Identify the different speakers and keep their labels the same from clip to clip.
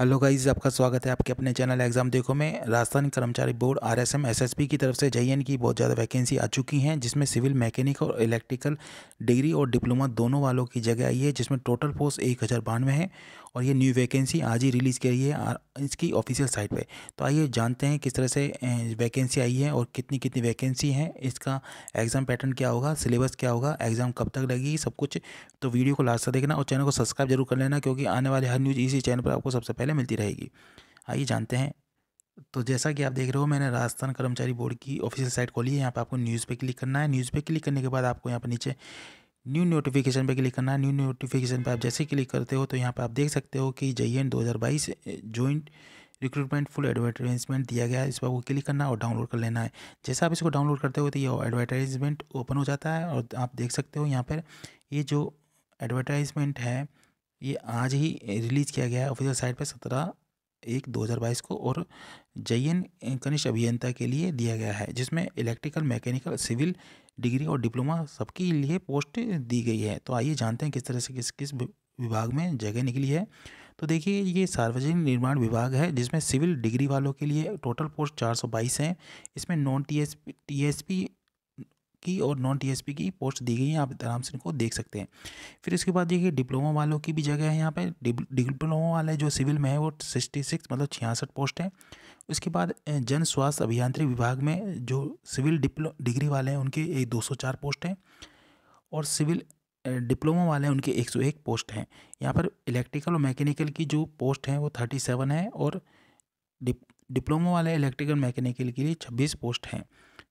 Speaker 1: hello guys आपका स्वागत है आपके अपने चैनल एग्जाम देखो में राजस्थान कर्मचारी board R S M S S P की तरफ से जे की बहुत ज़्यादा वैकेंसी आ चुकी हैं जिसमें सिविल मैकेनिक और इलेक्ट्रिकल डिग्री और डिप्लोमा दोनों वालों की जगह आई है जिसमें टोटल पोस्ट एक हज़ार बानवे है और ये न्यू वैकेंसी आज ही रिलीज़ की गई है इसकी ऑफिशियल साइट पे तो आइए जानते हैं किस तरह से वैकेंसी आई है और कितनी कितनी वैकेंसी है इसका एग्ज़ाम पैटर्न क्या होगा सिलेबस क्या होगा एग्ज़ाम कब तक लगेगी सब कुछ तो वीडियो को लास्ट तक देखना और चैनल को सब्सक्राइब जरूर कर लेना क्योंकि आने वाली हर न्यूज़ इसी चैनल पर आपको सबसे पहले मिलती रहेगी आइए जानते हैं तो जैसा कि आप देख रहे हो मैंने राजस्थान कर्मचारी बोर्ड की ऑफिशियल साइट खोली है यहाँ पर आपको न्यूज़ पे क्लिक करना है न्यूज़ पे क्लिक करने के बाद आपको यहाँ पर नीचे न्यू नोटिफिकेशन पे क्लिक करना है न्यू नोटिफिकेशन पे आप जैसे क्लिक करते हो तो यहाँ पे आप देख सकते हो कि जई एन दो हज़ार बाईस जॉइंट रिक्रूटमेंट फुल एडवर्टाइजमेंट दिया गया है इस पर आपको क्लिक करना और डाउनलोड कर लेना है जैसे आप इसको डाउनलोड करते हो तो ये एडवर्टाइजमेंट ओपन हो जाता है और आप देख सकते हो यहाँ पर ये जो एडवर्टाइजमेंट है ये आज ही रिलीज़ किया गया है ऑफिशियल साइट पर सत्रह एक दो हज़ार बाईस को और जयन कनिष्ठ अभियंता के लिए दिया गया है जिसमें इलेक्ट्रिकल मैकेनिकल सिविल डिग्री और डिप्लोमा सबके लिए पोस्ट दी गई है तो आइए जानते हैं किस तरह से किस किस विभाग में जगह निकली है तो देखिए ये सार्वजनिक निर्माण विभाग है जिसमें सिविल डिग्री वालों के लिए टोटल पोस्ट चार सौ बाईस हैं इसमें नॉन टी एस की और नॉन टीएसपी की पोस्ट दी गई हैं आप आराम से इनको देख सकते हैं फिर इसके बाद देखिए डिप्लोमा वालों की भी जगह है यहाँ पर डिप्लोमा वाले जो सिविल में है वो सिक्सटी सिक्स मतलब छियासठ पोस्ट हैं उसके बाद जन स्वास्थ्य अभियांत्रिक विभाग में जो सिविल डिप्लो डिग्री वाले हैं उनके एक दो सौ चार पोस्ट हैं और सिविल डिप्लोमा वाले हैं उनके एक सौ एक पोस्ट हैं यहाँ पर इलेक्ट्रिकल और मैकेनिकल की जो पोस्ट हैं वो थर्टी सेवन है और डिप, डिप्लोमा वाले इलेक्ट्रिकल मैकेनिकल के लिए छब्बीस पोस्ट हैं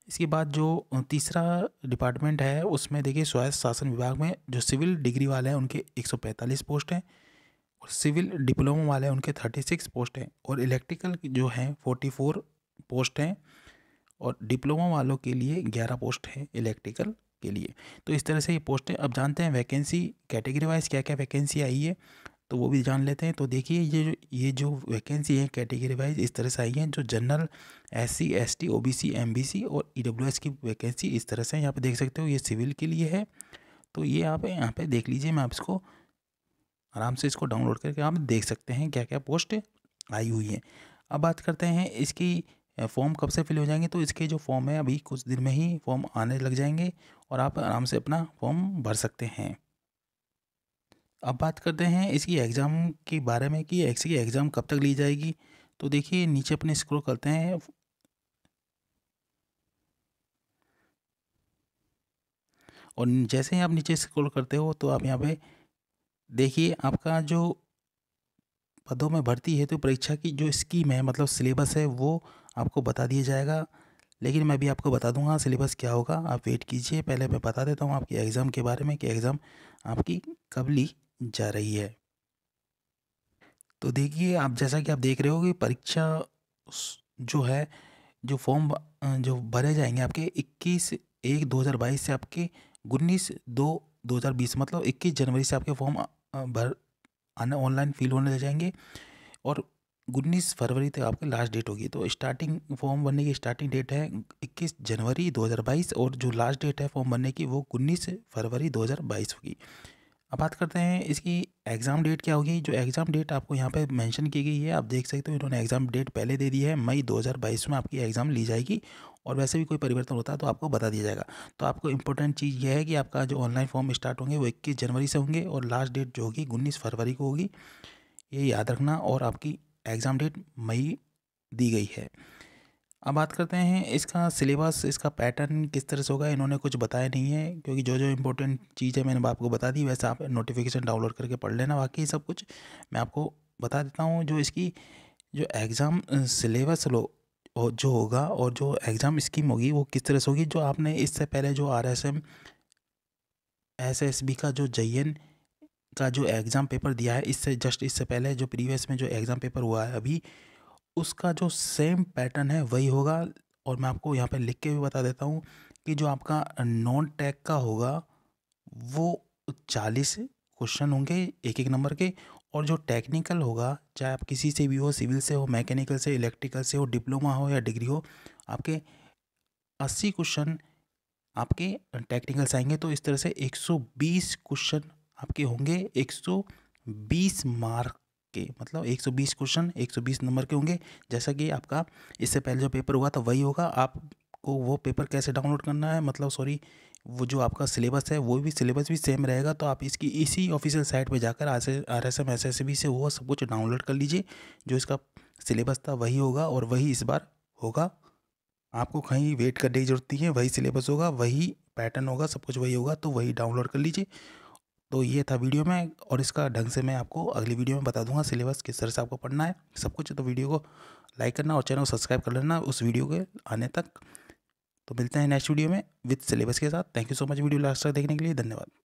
Speaker 1: इसके बाद जो तीसरा डिपार्टमेंट है उसमें देखिए स्वायत्त शासन विभाग में जो सिविल डिग्री वाले हैं उनके पैंतालीस पोस्ट हैं और सिविल डिप्लोमा वाले उनके थर्टी सिक्स पोस्ट हैं और इलेक्ट्रिकल जो हैं फोर्टी फोर पोस्ट हैं और डिप्लोमा वालों के लिए ग्यारह पोस्ट हैं इलेक्ट्रिकल के लिए तो इस तरह से ये पोस्टें अब जानते हैं वैकेंसी कैटेगरी वाइज क्या क्या वैकेंसी आई है तो वो भी जान लेते हैं तो देखिए ये जो ये जो वैकेंसी है कैटेगरी वाइज इस तरह से आई है जो general S C S T O B C M B C और ई डब्ल्यू एस की वैकेंसी इस तरह से यहाँ पे देख सकते हो ये सिविल के लिए है तो ये आप यहाँ पे देख लीजिए मैं आप इसको आराम से इसको डाउनलोड करके आप देख सकते हैं क्या क्या पोस्ट आई हुई है अब बात करते हैं इसकी फॉर्म कब से फिल हो जाएंगे तो इसके जो फॉर्म है अभी कुछ दिन में ही फॉर्म आने लग जाएंगे और आप आराम से अपना फॉर्म भर सकते हैं अब बात करते हैं इसकी एग्ज़ाम के बारे में कि की एग्ज़ाम कब तक ली जाएगी तो देखिए नीचे अपने स्क्रोल करते हैं और जैसे ही आप नीचे स्क्रोल करते हो तो आप यहाँ पे देखिए आपका जो पदों में भर्ती हेतु तो परीक्षा की जो स्कीम है मतलब सिलेबस है वो आपको बता दिया जाएगा लेकिन मैं भी आपको बता दूंगा सिलेबस क्या होगा आप वेट कीजिए पहले मैं बता देता हूँ आपके एग्ज़ाम के बारे में कि एग्ज़ाम आपकी कब ली जा रही है तो देखिए आप जैसा कि आप देख रहे हो कि परीक्षा जो है जो फॉर्म जो भरे जाएंगे आपके 21 एक 2022 से आपके उन्नीस दो 2020 मतलब 21 जनवरी से आपके फॉर्म भर आना ऑनलाइन फिल होने लग जाएंगे और उन्नीस फरवरी तक आपकी लास्ट डेट होगी तो स्टार्टिंग फॉर्म भरने की स्टार्टिंग डेट है इक्कीस जनवरी बाईस और जो लास्ट डेट है फॉर्म भरने की वो उन्नीस फरवरी बाईस होगी अब बात करते हैं इसकी एग्ज़ाम डेट क्या होगी जो एग्ज़ाम डेट आपको यहाँ पे मेंशन की गई है आप देख सकते हो इन्होंने एग्ज़ाम डेट पहले दे दी है मई 2022 में आपकी एग्ज़ाम ली जाएगी और वैसे भी कोई परिवर्तन होता है तो आपको बता दिया जाएगा तो आपको इंपॉर्टेंट चीज़ यह है कि आपका जो ऑनलाइन फॉर्म स्टार्ट होंगे वो इक्कीस जनवरी से होंगे और लास्ट डेट जो होगी उन्नीस फरवरी को होगी ये याद रखना और आपकी एग्ज़ाम डेट मई दी गई है अब बात करते हैं इसका सिलेबस इसका पैटर्न किस तरह से होगा इन्होंने कुछ बताया नहीं है क्योंकि जो जो इंपॉर्टेंट चीज़ है मैंने आपको बता दी वैसे आप नोटिफिकेशन डाउनलोड करके पढ़ लेना बाकी सब कुछ मैं आपको बता देता हूँ जो इसकी जो एग्ज़ाम सिलेबस लो और जो होगा और जो एग्ज़ाम स्कीम होगी वो किस तरह से होगी जो आपने इससे पहले जो R S M S S B का जो एन का जो एग्ज़ाम पेपर दिया है इससे जस्ट इससे पहले जो प्रीवियस में जो एग्ज़ाम पेपर हुआ है अभी उसका जो सेम पैटर्न है वही होगा और मैं आपको यहाँ पे लिख के भी बता देता हूँ कि जो आपका नॉन टैग का होगा वो चालीस क्वेश्चन होंगे एक एक नंबर के और जो टेक्निकल होगा चाहे आप किसी से भी हो सिविल से हो मैकेनिकल से इलेक्ट्रिकल से हो डिप्लोमा हो या डिग्री हो आपके अस्सी क्वेश्चन आपके टेक्निकल से आएंगे तो इस तरह से एक क्वेश्चन आपके होंगे एक मार्क के मतलब 120 क्वेश्चन 120 नंबर के होंगे जैसा कि आपका इससे पहले जो पेपर हुआ था वही होगा आपको वो पेपर कैसे डाउनलोड करना है मतलब सॉरी वो जो आपका सिलेबस है वो भी सिलेबस भी सेम रहेगा तो आप इसकी इसी ऑफिशियल साइट पर जाकर R S M S S B से वो सब कुछ डाउनलोड कर लीजिए जो इसका सिलेबस था वही होगा और वही इस बार होगा आपको कहीं वेट करने की जरूरत नहीं है वही सिलेबस होगा वही पैटर्न होगा सब कुछ वही होगा तो वही डाउनलोड कर लीजिए तो ये था वीडियो में और इसका ढंग से मैं आपको अगली वीडियो में बता दूंगा सिलेबस किस तरह से आपको पढ़ना है सब कुछ तो वीडियो को लाइक करना और चैनल को सब्सक्राइब कर लेना उस वीडियो के आने तक तो मिलते हैं नेक्स्ट वीडियो में विथ सिलेबस के साथ thank you so much video last तक देखने के लिए धन्यवाद